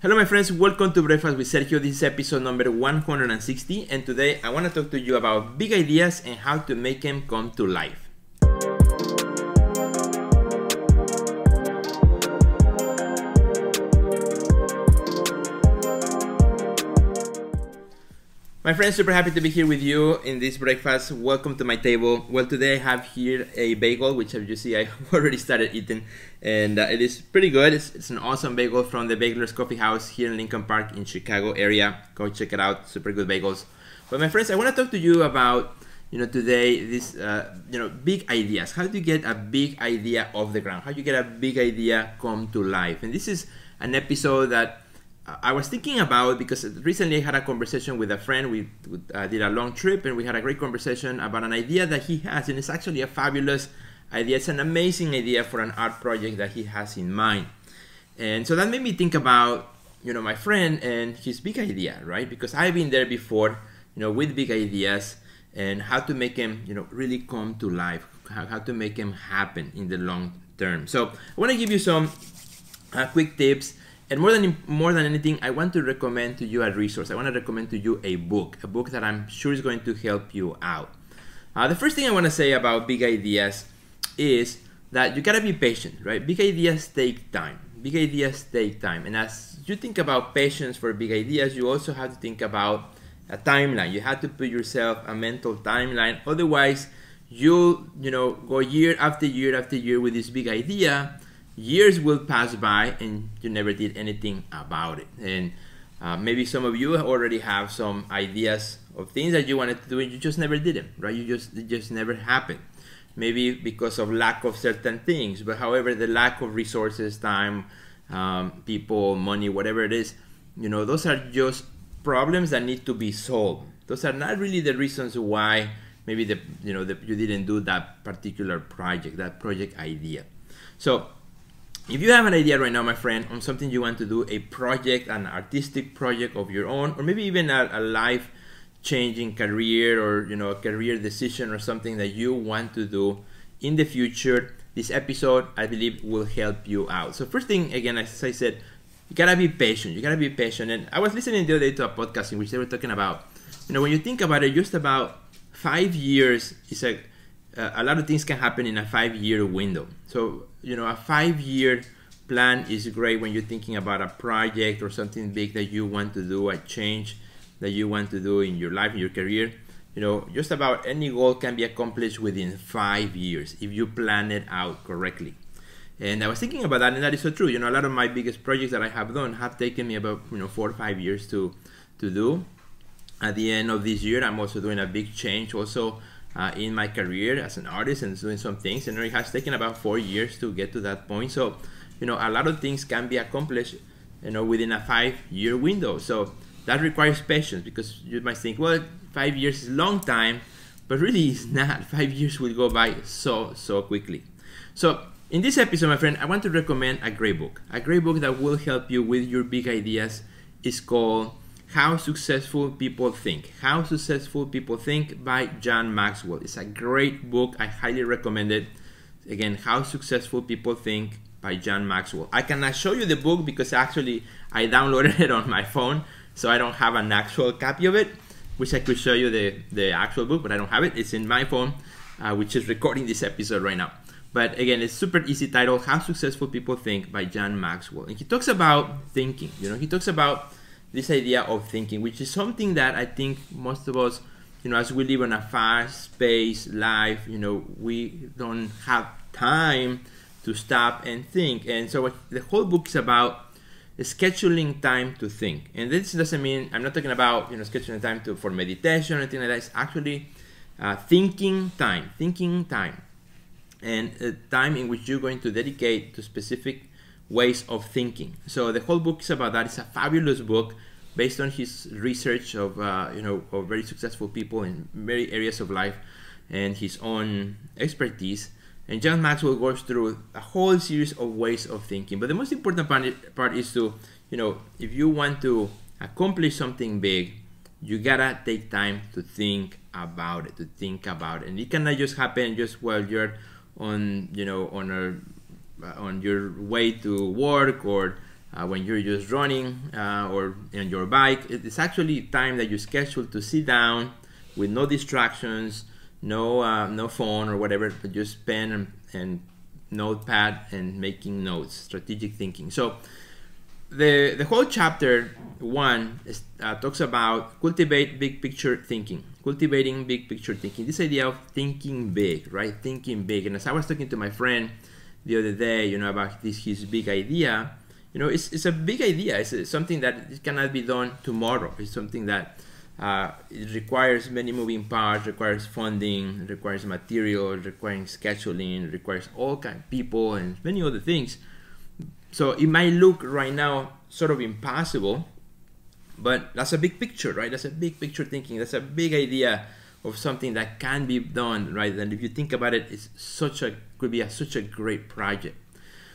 Hello, my friends, welcome to Breakfast with Sergio. This is episode number 160, and today I want to talk to you about big ideas and how to make them come to life. My friends, super happy to be here with you in this breakfast. Welcome to my table. Well, today I have here a bagel, which as you see, I already started eating, and uh, it is pretty good. It's, it's, an awesome bagel from the Bagler's Coffee House here in Lincoln Park in Chicago area. Go check it out. Super good bagels. But my friends, I want to talk to you about you know today this uh, you know big ideas. How do you get a big idea off the ground? How do you get a big idea come to life? And this is an episode that I was thinking about because recently I had a conversation with a friend. We uh, did a long trip and we had a great conversation about an idea that he has, and it's actually a fabulous idea. It's an amazing idea for an art project that he has in mind. And so that made me think about you know my friend and his big idea, right? Because I've been there before, you know, with big ideas and how to make them you know really come to life, how, how to make them happen in the long term. So I want to give you some uh, quick tips and more than more than anything, I want to recommend to you a resource. I want to recommend to you a book, a book that I'm sure is going to help you out. Uh, the first thing I want to say about big ideas is that you gotta be patient, right? Big ideas take time. Big ideas take time, and as you think about patience for big ideas, you also have to think about a timeline. You have to put yourself a mental timeline. Otherwise, you'll you know go year after year after year with this big idea years will pass by and you never did anything about it. And uh, maybe some of you already have some ideas of things that you wanted to do and you just never did them, right? You just it just never happened. Maybe because of lack of certain things, but however, the lack of resources, time, um, people, money, whatever it is, you know, those are just problems that need to be solved. Those are not really the reasons why maybe the you know the, you didn't do that particular project, that project idea. So if you have an idea right now, my friend, on something you want to do, a project, an artistic project of your own, or maybe even a, a life changing career or you know a career decision or something that you want to do in the future, this episode I believe will help you out. So first thing again, as I said, you gotta be patient. You gotta be patient. And I was listening the other day to a podcast in which they were talking about, you know, when you think about it, just about five years is like a lot of things can happen in a five year window. So, you know, a five year plan is great when you're thinking about a project or something big that you want to do, a change that you want to do in your life, in your career. You know, just about any goal can be accomplished within five years if you plan it out correctly. And I was thinking about that, and that is so true. You know, a lot of my biggest projects that I have done have taken me about you know four or five years to to do. At the end of this year, I'm also doing a big change, also uh, in my career as an artist and doing some things. And it has taken about four years to get to that point. So, you know, a lot of things can be accomplished, you know, within a five-year window. So that requires patience because you might think, well, five years is a long time, but really it's not. Five years will go by so, so quickly. So in this episode, my friend, I want to recommend a great book. A great book that will help you with your big ideas is called how Successful People Think. How Successful People Think by John Maxwell. It's a great book. I highly recommend it. Again, How Successful People Think by John Maxwell. I cannot show you the book because actually I downloaded it on my phone, so I don't have an actual copy of it. Wish I could show you the, the actual book, but I don't have it. It's in my phone, uh, which is recording this episode right now. But again, it's super easy title, How Successful People Think by John Maxwell. And he talks about thinking, you know, he talks about this idea of thinking, which is something that I think most of us, you know, as we live in a fast-paced life, you know, we don't have time to stop and think. And so the whole book is about scheduling time to think. And this doesn't mean I'm not talking about you know scheduling time to for meditation or anything like that. It's actually uh, thinking time, thinking time, and uh, time in which you're going to dedicate to specific ways of thinking. So the whole book is about that. It's a fabulous book based on his research of uh, you know of very successful people in many areas of life and his own expertise. And John Maxwell goes through a whole series of ways of thinking. But the most important part is to, you know, if you want to accomplish something big, you gotta take time to think about it, to think about it. And it cannot just happen just while you're on, you know, on a uh, on your way to work or uh, when you're just running uh, or on your bike. It's actually time that you schedule to sit down with no distractions, no uh, no phone or whatever, but just pen and, and, notepad and making notes, strategic thinking. So the the whole chapter one is, uh, talks about cultivate big picture thinking, cultivating big picture thinking. This idea of thinking big, right? Thinking big. And as I was talking to my friend the other day, you know, about this his big idea. You know, it's, it's a big idea. It's, it's something that cannot be done tomorrow. It's something that uh, it requires many moving parts, requires funding, requires material, requiring scheduling, requires all kind of people and many other things. So it might look right now sort of impossible, but that's a big picture, right? That's a big picture thinking. That's a big idea of something that can be done, right? And if you think about it, it's such a could be a, such a great project.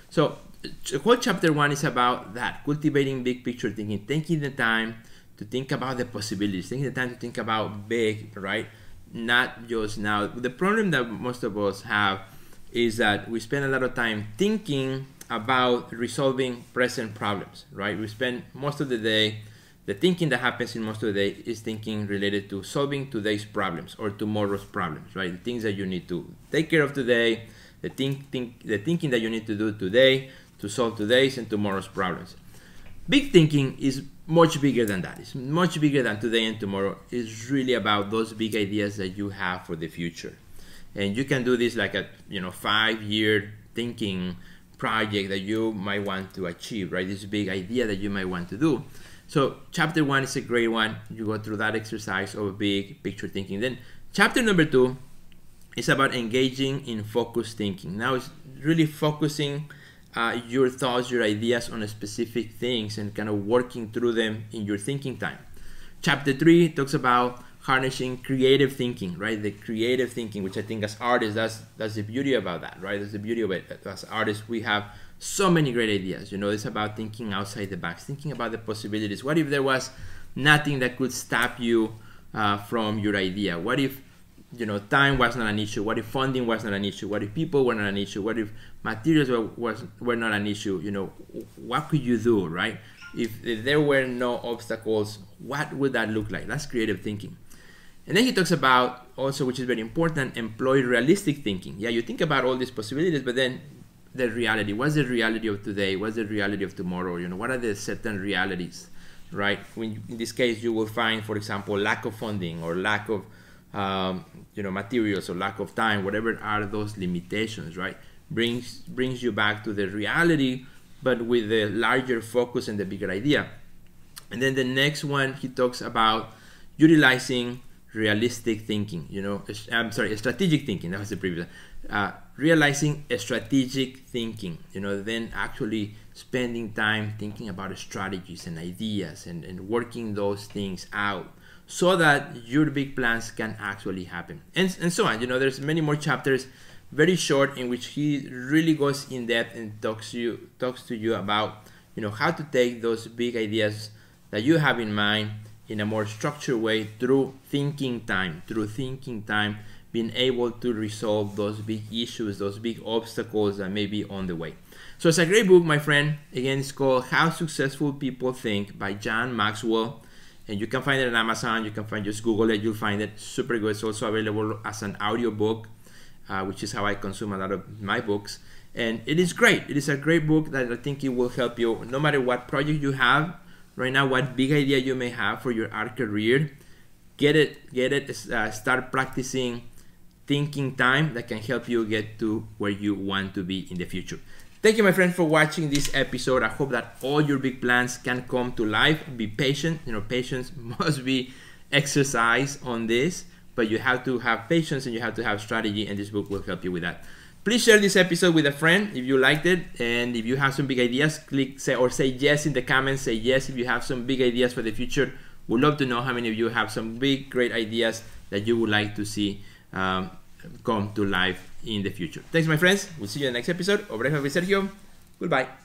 So whole chapter one is about that cultivating big picture thinking, taking the time to think about the possibilities, taking the time to think about big, right? Not just now. The problem that most of us have is that we spend a lot of time thinking about resolving present problems, right? We spend most of the day the thinking that happens in most of the day is thinking related to solving today's problems or tomorrow's problems, right? The things that you need to take care of today, the, think, think, the thinking that you need to do today to solve today's and tomorrow's problems. Big thinking is much bigger than that. It's much bigger than today and tomorrow. It's really about those big ideas that you have for the future. And you can do this like a you know five-year thinking project that you might want to achieve, right? This big idea that you might want to do. So chapter one is a great one. You go through that exercise of big picture thinking. Then chapter number two is about engaging in focused thinking. Now it's really focusing uh, your thoughts, your ideas on specific things and kind of working through them in your thinking time. Chapter three talks about harnessing creative thinking, right? The creative thinking, which I think as artists, that's that's the beauty about that, right? That's the beauty of it. As artists, we have so many great ideas. You know, it's about thinking outside the box, thinking about the possibilities. What if there was nothing that could stop you uh, from your idea? What if you know time was not an issue? What if funding was not an issue? What if people were not an issue? What if materials were was, were not an issue? You know, what could you do, right? If, if there were no obstacles, what would that look like? That's creative thinking. And then he talks about also, which is very important, employ realistic thinking. Yeah, you think about all these possibilities, but then the reality. What's the reality of today? What's the reality of tomorrow? You know, what are the certain realities, right? When you, in this case, you will find, for example, lack of funding or lack of, um, you know, materials or lack of time. Whatever are those limitations, right? Brings brings you back to the reality, but with the larger focus and the bigger idea. And then the next one he talks about utilizing realistic thinking, you know, I'm sorry, strategic thinking, that was the previous uh, realizing strategic thinking, you know, then actually spending time thinking about strategies and ideas and, and working those things out so that your big plans can actually happen and, and so on you know there's many more chapters very short in which he really goes in depth and talks you talks to you about you know how to take those big ideas that you have in mind in a more structured way through thinking time, through thinking time, being able to resolve those big issues, those big obstacles that may be on the way. So it's a great book, my friend. Again, it's called How Successful People Think by John Maxwell. And you can find it on Amazon. You can find just Google it. You'll find it super good. It's also available as an audio book, uh, which is how I consume a lot of my books. And it is great. It is a great book that I think it will help you no matter what project you have right now what big idea you may have for your art career get it get it uh, start practicing thinking time that can help you get to where you want to be in the future thank you my friend for watching this episode i hope that all your big plans can come to life be patient you know patience must be exercised on this but you have to have patience and you have to have strategy and this book will help you with that Please share this episode with a friend if you liked it, and if you have some big ideas, click say or say yes in the comments. Say yes if you have some big ideas for the future. we Would love to know how many of you have some big, great ideas that you would like to see um, come to life in the future. Thanks, my friends. We'll see you in the next episode. Obreja Sergio. Goodbye.